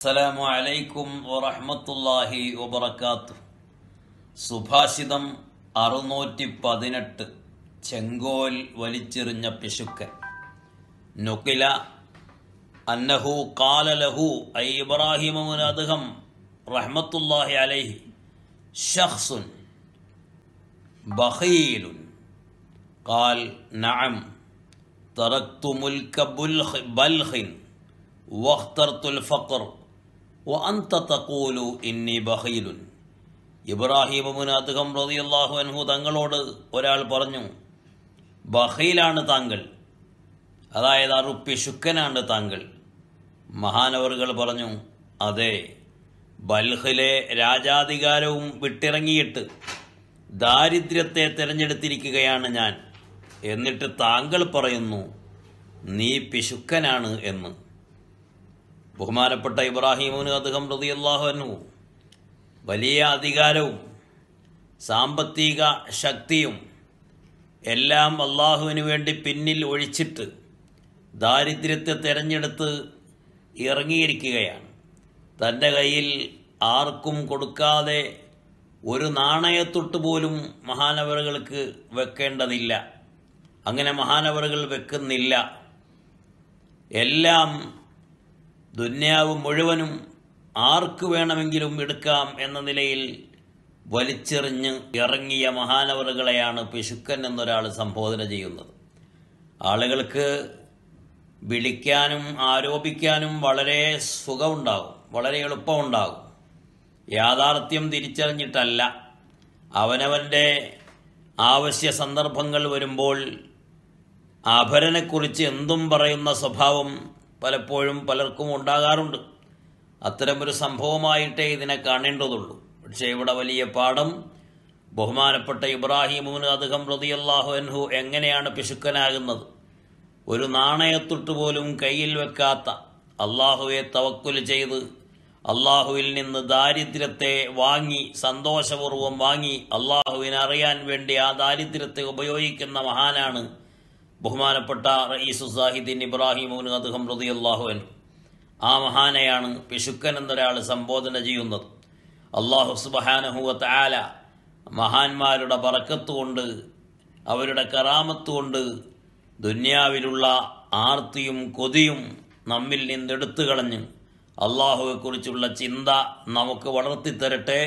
അസ്സലാമു അലൈക്കും വറഹമത്തല്ലാഹി വബർക്കാത്തു സുഭാഷിതം അറുന്നൂറ്റി പതിനെട്ട് ചെങ്കോൽ വലിച്ചെറിഞ്ഞ പിശുക്കൻ നുക്കില അന്നഹു ലഹു ഐ ഇബ്രാഹിമുൻ അദ്ദേഹം റഹ്മത്തുല്ലാഹി അലൈഹി ഷഹ്സുൻ ബഹീലുൻ കാൽ നഅം തറക്തു മുൽക്ക ബുൽഹ് ബൽഹിൻ വഖ്തർത്തുൽ ഫഖർ തഖൂലു ഇന്നി റതിയല്ലാഹു അൻഹു തങ്ങളോട് ഒരാൾ പറഞ്ഞു ബഹയിലാണ് താങ്കൾ അതായത് അറുപ്പി ശുക്കനാണ് താങ്കൾ മഹാനവറുകൾ പറഞ്ഞു അതെ ബൽഹിലെ രാജാധികാരവും വിട്ടിറങ്ങിയിട്ട് ദാരിദ്ര്യത്തെ തിരഞ്ഞെടുത്തിരിക്കുകയാണ് ഞാൻ എന്നിട്ട് താങ്കൾ പറയുന്നു നീ പിശുക്കനാണ് എന്ന് ബഹുമാനപ്പെട്ട ഇബ്രാഹിമിന് അദ്ദേഹം അൻഹു വലിയ അധികാരവും സാമ്പത്തിക ശക്തിയും എല്ലാം അള്ളാഹുവിന് വേണ്ടി പിന്നിൽ ഒഴിച്ചിട്ട് ദാരിദ്ര്യത്തെ തിരഞ്ഞെടുത്ത് ഇറങ്ങിയിരിക്കുകയാണ് തൻ്റെ കയ്യിൽ ആർക്കും കൊടുക്കാതെ ഒരു നാണയത്തൊട്ട് പോലും മഹാനവറുകൾക്ക് വെക്കേണ്ടതില്ല അങ്ങനെ മഹാനവറുകൾ വെക്കുന്നില്ല എല്ലാം ദുന്യാവ് മുഴുവനും ആർക്കു വേണമെങ്കിലും എടുക്കാം എന്ന നിലയിൽ വലിച്ചെറിഞ്ഞ് ഇറങ്ങിയ മഹാനവറുകളെയാണ് പിശുക്കൻ എന്നൊരാൾ സംബോധന ചെയ്യുന്നത് ആളുകൾക്ക് വിളിക്കാനും ആരോപിക്കാനും വളരെ സുഖമുണ്ടാകും വളരെ എളുപ്പമുണ്ടാകും യാഥാർത്ഥ്യം തിരിച്ചറിഞ്ഞിട്ടല്ല അവനവൻ്റെ ആവശ്യ സന്ദർഭങ്ങൾ വരുമ്പോൾ അപരനെക്കുറിച്ച് എന്തും പറയുന്ന സ്വഭാവം പലപ്പോഴും പലർക്കും ഉണ്ടാകാറുണ്ട് അത്തരമൊരു സംഭവമായിട്ടേ ഇതിനെ കാണേണ്ടതുള്ളൂ പക്ഷേ ഇവിടെ വലിയ പാഠം ബഹുമാനപ്പെട്ട ഇബ്രാഹിമുവിന് അദ്ദേഹം റതിയല്ലാഹു അൻഹു എങ്ങനെയാണ് പിശുക്കനാകുന്നത് ഒരു നാണയത്തൊട്ട് പോലും കയ്യിൽ വെക്കാത്ത അള്ളാഹുവെ തവക്കുൽ ചെയ്ത് അള്ളാഹുവിൽ നിന്ന് ദാരിദ്ര്യത്തെ വാങ്ങി സന്തോഷപൂർവ്വം വാങ്ങി അള്ളാഹുവിനെ അറിയാൻ വേണ്ടി ആ ദാരിദ്ര്യത്തെ ഉപയോഗിക്കുന്ന മഹാനാണ് ബഹുമാനപ്പെട്ട റയീസു സാഹിദ്ദീൻ ഇബ്രാഹിം അദ്ദേഹം എന്നു ആ മഹാനെയാണ് പിശുക്കൻ എന്നൊരാൾ സംബോധന ചെയ്യുന്നത് അള്ളാഹു സുബഹാനഹുവത്ത് ആല മഹാന്മാരുടെ പറക്കത്ത് കൊണ്ട് അവരുടെ കറാമത്ത് കൊണ്ട് ദുന്യാവിലുള്ള ആർത്തിയും കൊതിയും നമ്മിൽ നിന്നെടുത്തു കളഞ്ഞ് അള്ളാഹുവെക്കുറിച്ചുള്ള ചിന്ത നമുക്ക് വളർത്തിത്തരട്ടെ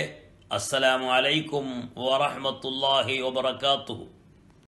അലൈക്കും വറഹമത്തല്ലാഹി വബർക്കാത്തു